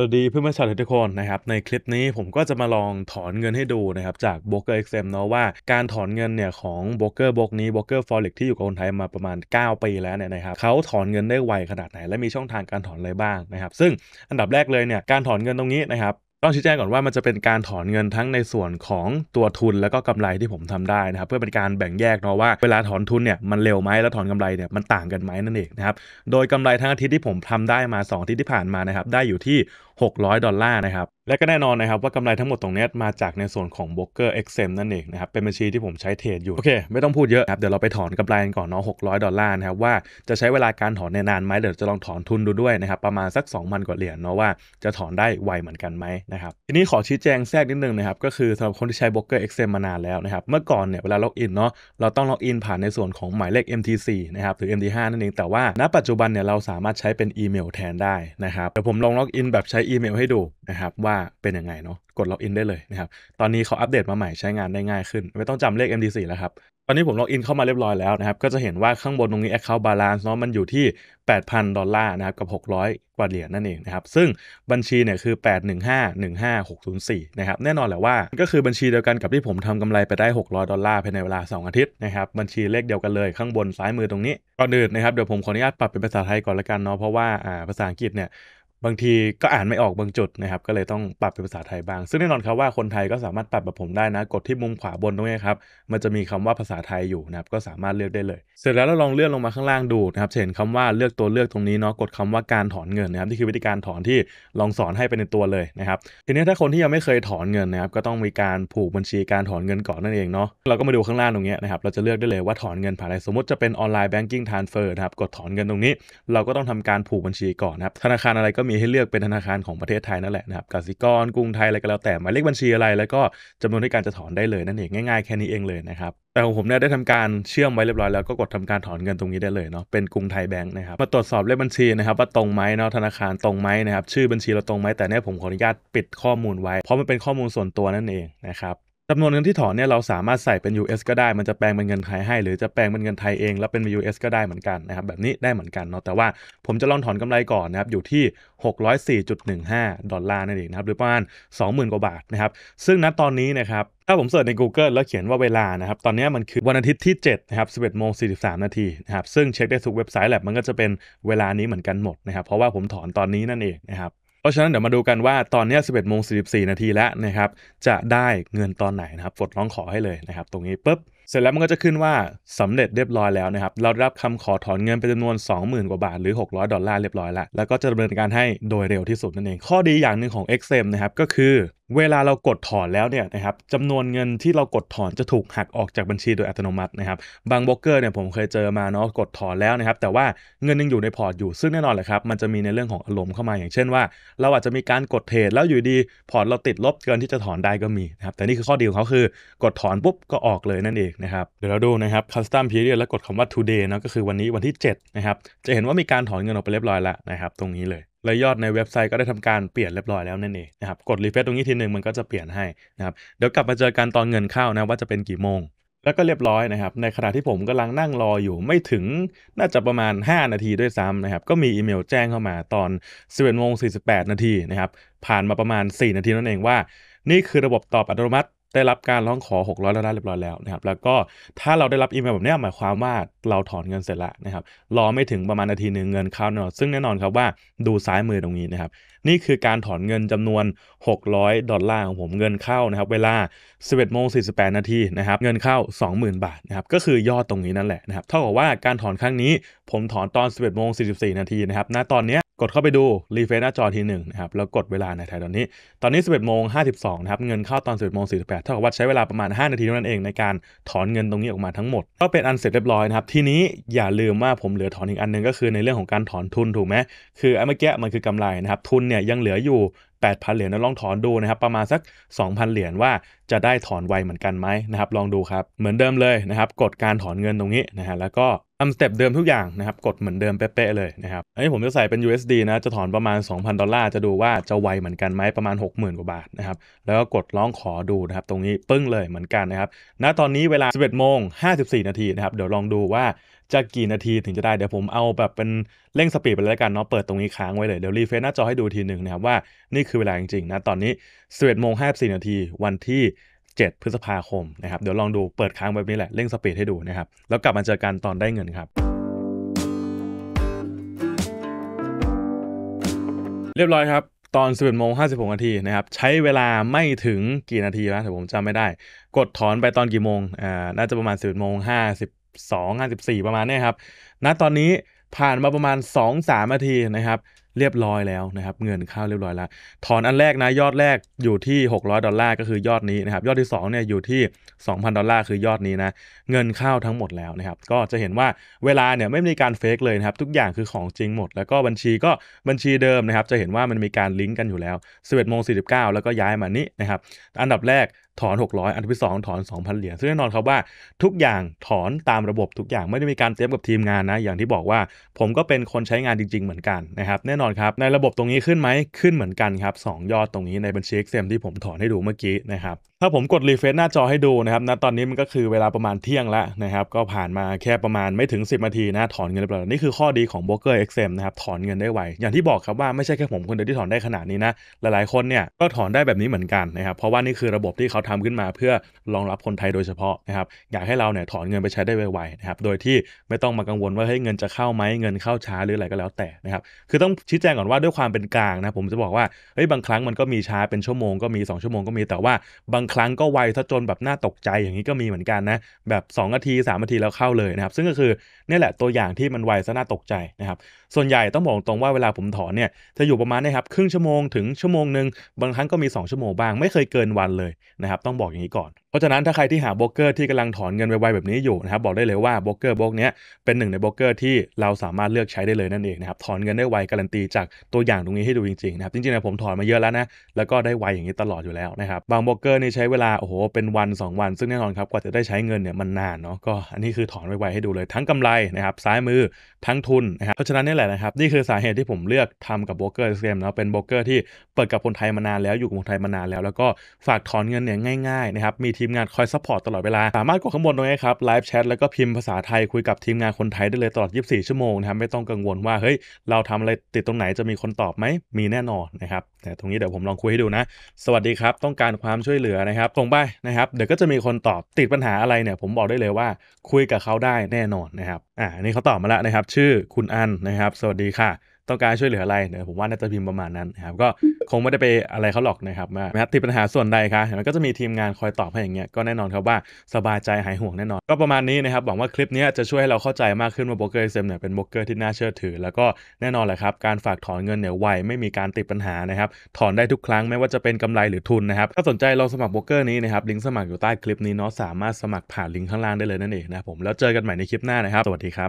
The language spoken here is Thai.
สวัสดีเพื่อนผู้ชมทุกคนนะครับในคลิปนี้ผมก็จะมาลองถอนเงินให้ดูนะครับจากบล็อกเกอร์เอ็กเนาะว่าการถอนเงินเนี่ยของบล็อกเกอร์บล็อกนี้บล็อกเกอร์ฟอเร็กที่อยู่กับคนไทยมาประมาณ 9 ปีแล้วเนี่ยนะครับเขาถอนเงินได้ไวขนาดไหน และมีช่องทางการถอนอะไรบ้างนะครับซึ่งอันดับแรกเลยเนี่ยการถอนเงินตรงนี้นะครับต้องชี้แจงก่อนว่ามันจะเป็นการถอนเงินทั้งในส่วนของตัวทุนแล้วก็กำไรที่ผมทำได้นะครับเพื่อเป็นการแบ่งแยกเนาะว่าเวลาถอนทุนเนี่ยมันเร็วไหมแล้วถอนกำไรเนี่ยมันต่างกันไหมนั่นเองนะครับโดยกำไรทั้งอาทิตย์ที่ผมทำได้มา2อาทิตย์ที่ผ่านมานะครับได้อยู่ที่600ดอลลาร์นะครับ และก็แน่นอนนะครับ ว่ากำไรทั้งหมดตรงนี้มาจากในส่วนของ b r o k e r XM นั่นเองนะครับ เป็นบัญชีที่ผมใช้เทรดอยู่ โอเค ไม่ต้องพูดเยอะครับ เดี๋ยวเราไปถอนกำไรกันก่อนเนาะ600ดอลลาร์นะครับ ว่าจะใช้เวลาการถอนในนานไหมเดี๋ยวจะลองถอนทุนดูด้วยนะครับ ประมาณสัก2มันกว่าเหรียญเนาะว่าจะถอนได้ไวเหมือนกันไหมนะครับทีนี้ขอชี้แจงแทรกนิดนึงนะครับก็คือสำหรับคนที่ใช้ b ์ o k e r XM มานานแล้วนะครับเมื่อก่อนเนี่ยเวลาล็อกอินเนาะเราต้องล็อกอินผ่านในส่วนของหมายเลข MTC นะครับหรือ MD5 นั่นเองแต่ว่าณปัจจุบันเนี่ยเราสามารถใช้เป็นอีเมลแทนได้นะครับเดี๋ยวผมลองล็อกอินแบบใช้อีเมลให้ดูนะครับว่าเป็นยังไงเนาะกดล็อกอินได้เลยนะครับ ตอนนี้เขาอัปเดตมาใหม่ใช้งานได้ง่ายขึ้น ไม่ต้องจำเลข m d c แล้วครับ ตอนนี้ผมล็อกอินเข้ามาเรียบร้อยแล้วนะครับ ก็จะเห็นว่าข้างบนตรงนี้ Account Balance เนาะมันอยู่ที่ 8,000 ดอลลาร์นะครับกับ 600 กว่าเหรียญนั่นเองนะครับ ซึ่งบัญชีเนี่ยคือ 815-15604นะครับแน่นอนแหละว่า ก็คือบัญชีเดียวกันกับที่ผมทำกำไรไปได้600ดอลลาร์ภายในเวลา 2 อาทิตย์นะครับบัญชีเลขเดียวกันเลยข้างบนซ้ายมือตรงนี้ก่อนอื่นนะครับเดี๋ยวผมขออนุญาตปรับเป็นภาษาไทยก่อนละกันเนาะเพราะว่าภาษาอังกฤษเนี่ยบางทีก็อ่านไม่ออกบางจุดนะครับก็เลยต้องปรับเป็นภาษาไทยบางซึ่งแน่นอนครับว่าคนไทยก็สามารถปรับแบบผมได้นะกดที่มุมขวาบนตรงนี้ครับมันจะมีคำว่าภาษาไทยอยู่นะครับก็สามารถเลือกได้เลย เสร็จแล้วเราลองเลื่อนลงมาข้างล่างดูนะครับเห็นคำว่าเลือกตัวเลือกตรงนี้เนาะกดคำว่าการถอนเงินนะครับนี่คือวิธีการถอนที่ลองสอนให้ไปในตัวเลยนะครับทีนี้ถ้าคนที่ยังไม่เคยถอนเงินนะครับก็ต้องมีการผูกบัญชีการถอนเงินก่อนนั่นเองเนาะเราก็มาดูข้างล่างตรงนี้นะครับเราจะเลือกได้เลยว่าถอนเงินผ่านอะไร สมมติจะเป็นออนไลน์แบงกิ้งทรานเฟอร์นะครับกดถอนเงินตรงนี้ เราก็ต้องทำการผูกบัญชีก่อนนะครับธนาคารอะไรก็มีให้เลือกเป็นธนาคารของประเทศไทยนั่นแหละนะครับกสิกรกรุงไทยอะไรก็แล้วแต่หมายเลขบัญชีอะไรแล้วก็จำนวนที่การจะถอนได้เลยนั่นเองง่ายๆแค่นี้เองเลยนะครับแต่ของผมเนี่ยได้ทำการเชื่อมไว้เรียบร้อยแล้วก็กดทำการถอนเงินตรงนี้ได้เลยเนาะเป็นกรุงไทยแบงค์นะครับมาตรวจสอบเลขบัญชีนะครับว่าตรงไหมเนาะธนาคารตรงไหมนะครับชื่อบัญชีเราตรงไหมแต่เนี่ยผมขออนุญาตปิดข้อมูลไว้เพราะมันเป็นข้อมูลส่วนตัวนั่นเองนะครับจำนวนเงินที่ถอนเนี่ยเราสามารถใส่เป็น US ก็ได้มันจะแปลงเป็นเงินไทยให้หรือจะแปลงเป็นเงินไทยเองแล้วเป็น US ก็ได้เหมือนกันนะครับแบบนี้ได้เหมือนกันเนาะแต่ว่าผมจะลองถอนกำไรก่อนนะครับอยู่ที่ 604.15 ดอลลาร์นั่นเองนะครับหรือประมาณ 20,000 กว่าบาทนะครับซึ่งณตอนนี้นะครับ ถ้าผมเสิร์ชใน Google แล้วเขียนว่าเวลานะครับตอนนี้มันคือวันอาทิตย์ที่7นะครับ11โมง43นาทีนะครับซึ่งเช็คได้ทุกเว็บไซต์แหละมันก็จะเป็นเวลานี้เหมือนกันหมดนะครับเพราะว่าผมถอนตอนนี้นั่นเองนะครับเพราะฉะนั้นเดี๋ยวมาดูกันว่าตอนนี้ 11โมง44 นาทีแล้วนะครับ จะได้เงินตอนไหนนะครับกดร้องขอให้เลยนะครับ ตรงนี้ปุ๊บ เสร็จแล้วมันก็จะขึ้นว่าสำเร็จเรียบร้อยแล้วนะครับ เราได้รับคำขอถอนเงินเป็นจำนวน 20,000 กว่าบาทหรือ 600 ดอลลาร์เรียบร้อยแล้วแล้วก็จะดำเนินการให้โดยเร็วที่สุดนั่นเอง ข้อดีอย่างหนึ่งของ XM นะครับ ก็คือเวลาเรากดถอนแล้วเนี่ยนะครับจำนวนเงินที่เรากดถอนจะถูกหักออกจากบัญชีโดยอัตโนมัตินะครับ บางบล็อกเกอร์เนี่ยผมเคยเจอมาเนาะกดถอนแล้วนะครับแต่ว่าเงินยังอยู่ในพอร์ตอยู่ซึ่งแน่นอนแหละครับมันจะมีในเรื่องของอารมณ์เข้ามาอย่างเช่นว่า เราอาจจะมีการกดเทรดแล้วอยู่ดีพอร์ตเราติดลบเกินที่จะถอนได้ก็มีนะครับแต่นี่คือข้อดีของเขาคือกดถอนปุ๊บก็ออกเลยนั่นเองนะครับเดี๋ยวเราดูนะครับัสต t มพีเรีย d แล้วกดคำว่า today นาะก็คือวันนี้วันที่7นะครับจะเห็นว่ามีการถอนเงินออกไปเรียบร้อยแล้วนะครับตรงนี้เลยและยอดในเว็บไซต์ก็ได้ทำการเปลี่ยนเรียบร้อยแล้วนั่นเองนะครับกดรีเฟซตรงนี้ทีหนึ่งมันก็จะเปลี่ยนให้นะครับเดี๋ยวกลับมาเจอกันตอนเงินเข้านะว่าจะเป็นกี่โมง แล้วก็เรียบร้อยนะครับในขณะที่ผมกำลังนั่งรออยู่ไม่ถึงน่าจะประมาณ 5 นาทีด้วยซ้ำนะครับก็มีอีเมลแจ้งเข้ามาตอน11โมง 48 นาทีนะครับผ่านมาประมาณ 4 นาทีนั่นเองว่า นี่คือระบบตอบอัตโนมัติได้รับการร้องขอ 600้อล้านเรียบร้อยแล้วนะครับแล้วก็ถ้าเราได้รับอีเมลแบบนี้หมายความว่าเราถอนเงินเสร็จแล้วนะครับรอไม่ถึงประมาณนาทีหนึ่งเงินเข้าแน่นอนซึ่งแน่นอนครับว่าดูซ้ายมือตรงนี้นะครับนี่คือการถอนเงินจำนวน 600 ดอลลาร์ของผมเงินเข้านะครับเวลา11โมง48นาทีนะครับเงินเข้า 20,000 บาทนะครับก็คือยอดตรงนี้นั่นแหละนะครับเท่ากับว่าการถอนครั้งนี้ ผมถอนตอน11โมง44นาทีนะครับณตอนนี้กดเข้าไปดูรีเฟรชหน้าจอทีหนึ่งนะครับ แล้วกดเวลาในไทยตอนนี้ ตอนนี้ 11โมง52นะครับ เงินเข้าตอน 11โมง48เท่ากับว่าใช้เวลาประมาณ 5 นาทีเท่านั้นเอง ในการถอนเงินตรงนี้ออกมาทั้งหมด ก็เป็นอันเสร็จเรียบร้อยนะครับ ทีนี้อย่าลืมว่าผมเหลือถอนอีกอันนึงก็คือในเรื่องของการถอนทุน ถูกไหมคือ ไอ้เมื่อกี้มันคือกำไรนะครับทุนเนี่ยยังเหลืออยู่8,000เหรียญลองถอนดูนะครับประมาณสัก 2,000 เหรียญว่า จะได้ถอนไวเหมือนกันไหมนะครับลองดูครับเหมือนเดิมเลยนะครับกดการถอนเงินตรงนี้นะฮะแล้วก็อัมสเต็ปเดิมทุกอย่างนะครับกดเหมือนเดิมเป๊ะๆเลยนะครับอันนี้ผมจะใส่เป็น USD นะจะถอนประมาณ 2,000 ดอลลาร์จะดูว่าจะไวเหมือนกันไหมประมาณ 60,000 กว่าบาทนะครับแล้วก็กดร้องขอดูนะครับ ตรงนี้ปึ้งเลยเหมือนกันนะครับณตอนนี้เวลา 11โมง 54 นาทีนะครับเดี๋ยวลองดูว่าจะกี่นาทีถึงจะได้ เดี๋ยวผมเอา แบบเป็นเร่งสปีดไปเลยกันเนาะเปิดตรงนี้ค้างไว้เลยเดี๋ยวรีเฟรชหน้าจอให้ดูทีหนึ่งนะครับว่านี่คือเวลาจริงๆนะตอนนี้ 11โมง54นาทีวันที่7พฤษภาคมนะครับ เดี๋ยวลองดูเปิดค้างแบบนี้แหละเร่งสปีดให้ดูนะครับ แล้วกลับมาเจอกันตอนได้เงินครับ เรียบร้อยครับ ตอน 11โมง56นาทีนะครับ ใช้เวลาไม่ถึงกี่นาทีนะแต่ผมจำไม่ได้ กดถอนไปตอนกี่โมงอ่าน่าจะประมาณ11โมง52 54ประมาณนี้ครับ ณตอนนี้ผ่านมาประมาณ 2-3นาทีนะครับเรียบร้อยแล้วนะครับเงินเข้าเรียบร้อยแล้ว ถอนอันแรกนะยอดแรกอยู่ที่600ดอลลาร์ก็คือยอดนี้นะครับยอดที่2เนี่ยอยู่ที่2,000ดอลลาร์คือยอดนี้นะเงินเข้าทั้งหมดแล้วนะครับก็จะเห็นว่าเวลาเนี่ยไม่มีการเฟกเลยนะครับทุกอย่างคือของจริงหมดแล้วก็บัญชีก็บัญชีเดิมนะครับจะเห็นว่ามันมีการลิงก์กันอยู่แล้ว11โมง49 แล้วก็ย้ายมานี้นะครับอันดับแรกถอน 600 อันที่สองถอน2,000เหรียญซึ่งแน่นอนครับว่าทุกอย่างถอนตามระบบทุกอย่างไม่ได้มีการเตรียมกับทีมงานนะ อย่างที่บอกว่า ผมก็เป็นคนใช้งานจริงๆเหมือนกัน นะครับแน่นอนครับในระบบตรงนี้ขึ้นไหมขึ้นเหมือนกันครับ 2 ยอดตรงนี้ในบัญชี XM ที่ผมถอนให้ดูเมื่อกี้นะครับถ้าผมกดรีเฟซหน้าจอให้ดูนะครับนะตอนนี้มันก็คือเวลาประมาณเที่ยงแล้วนะครับก็ผ่านมาแค่ประมาณไม่ถึง 10นาทีนะ ถอนเงินเรียบร้อยนี่คือข้อดีของบล็อกเกอร์เอ็กเซมนะครับ ถอนเงินได้ไว อย่างที่บอกครับว่า ไม่ใช่แค่ผมคนเดียวที่ถอนได้ขนาดนี้นะ หลายๆคนเนี่ยก็ถอนได้แบบนี้เหมือนกันนะครับ เพราะว่านี่คือระบบที่เขาทำขึ้นมาเพื่อรองรับคนไทยโดยเฉพาะนะครับอยากให้เราเนี่ยถอนเงินไปใช้ได้ไวๆนะครับ โดยที่ไม่ต้องมากังวลว่าเฮ้ยเงินจะเข้าไหมเงินเข้าช้าหรืออะไรก็แล้วแต่นะครับ คือต้องชี้แจงก่อนว่าด้วยความเป็นกลางนะผมจะบอกว่าเฮ้ยบางครั้งมันก็มีช้าเป็นชั่วโมงก็มี2ชั่วโมงก็มีแต่ว่าบางครั้งก็ไวซะจนแบบน่าตกใจอย่างนี้ก็มีเหมือนกันนะ แบบ2นาที3นาทีแล้วเข้าเลยนะครับ ซึ่งก็คือนี่แหละตัวอย่างที่มันไวซะน่าตกใจนะครับ ส่วนใหญ่ต้องบอกตรงว่าเวลาผมถอนเนี่ยจะอยู่ประมาณนะครับครึ่งชั่วโมงถึงชั่วโมงหนึ่งบางครั้งก็มี 2 ชั่วโมงบ้างไม่เคยเกินวันเลยนะครับ ต้องบอกอย่างนี้ก่อนเพราะฉะนั้นถ้าใครที่หาโบรกเกอร์ที่กำลังถอนเงินไวๆแบบนี้อยู่นะครับบอกได้เลยว่าโบรกเกอร์โบอกเนี้ยเป็นหนึ่งในโบรกเกอร์ที่เราสามารถเลือกใช้ได้เลยนั่นเองนะครับถอนเงินได้ไวการันตีจากตัวอย่างตรงนี้ให้ดูจริงๆนะครับจริงๆนะผมถอนมาเยอะแล้วนะแล้วก็ได้ไวอย่างนี้ตลอดอยู่แล้วนะครับบางโบรกเกอร์นี่ใช้เวลาโอ้โหเป็นวัน 2 วัน ซึ่งแน่นอนครับกว่าจะได้ใช้เงินเนี่ยมันนานเนาะก็อันนี้คือถอนไวๆให้ดูเลยทั้งกำไรนะครับซ้ายมือทั้งทุนนะครับเพราะฉะนั้นนี่แหละนะครับนี่คือสาเหตุที่ผมเลือกทำกับโบรกเกอร์เซมเนาะเป็นโบรกเกอร์ที่เปิดกับคนไทยมานานแล้วอยู่กับคนไทยมานานแล้ว แล้วก็ฝากถอนเงินเนี่ยง่ายๆนะครับมีทีมงานคอยซัพพอร์ตตลอดเวลา สามารถกดข้างบนตรงนี้ครับไลฟ์แชทแล้วก็พิมพ์ภาษาไทยคุยกับทีมงานคนไทยได้เลยตลอด 24 ชั่วโมงนะครับ ไม่ต้องกังวลว่าเฮ้ยเราทำอะไรติดตรงไหนจะมีคนตอบไหมมีแน่นอนนะครับแต่ตรงนี้เดี๋ยวผมลองคุยให้ดูนะ สวัสดีครับต้องการความช่วยเหลือนะครับตรงไปนะครับ เดี๋ยวก็จะมีคนตอบติดปัญหาอะไรเนี่ยผมบอกได้เลยว่า คุยกับเขาได้แน่นอนนะครับอ่านี่เขาตอบมาแล้วนะครับ ชื่อคุณอันนะครับ สวัสดีค่ะต้องการช่วยเหลืออะไรเนยผมว่าน่าจะพิมพ์ประมาณนั้นนะครับก็คงไม่ได้ไปอะไรเขาหรอกนะครับนะครับติดปัญหาส่วนใดครับมันก็จะมีทีมงานคอยตอบให้อย่างเงี้ยก็แน่นอนครับว่าสบายใจหายห่วงแน่นอน ก็ประมาณนี้นะครับหวังว่าคลิปนี้จะช่วยให้เราเข้าใจมากขึ้นว่าโบรกเกอร์เซมเนี่ยเป็นโบรกเกอร์ที่น่าเชื่อถือ แล้วก็แน่นอนแหละครับ การฝากถอนเงินเนี่ยไวไม่มีการติดปัญหานะครับถอนได้ทุกครั้งไม่ว่าจะเป็นกำไรหรือทุนนะครับ ถ้าสนใจลองสมัครโบรกเกอร์นี้นะครับลิงก์สมัครอยู่ใต้คลิปนี้เนาะสามารถสมัครผ่านลิงก์ข้างล่างได้เลยนั่นเองนะผมแล้วเจอกันใหม่ในคลิปหน้านะครับสวัสดีครับ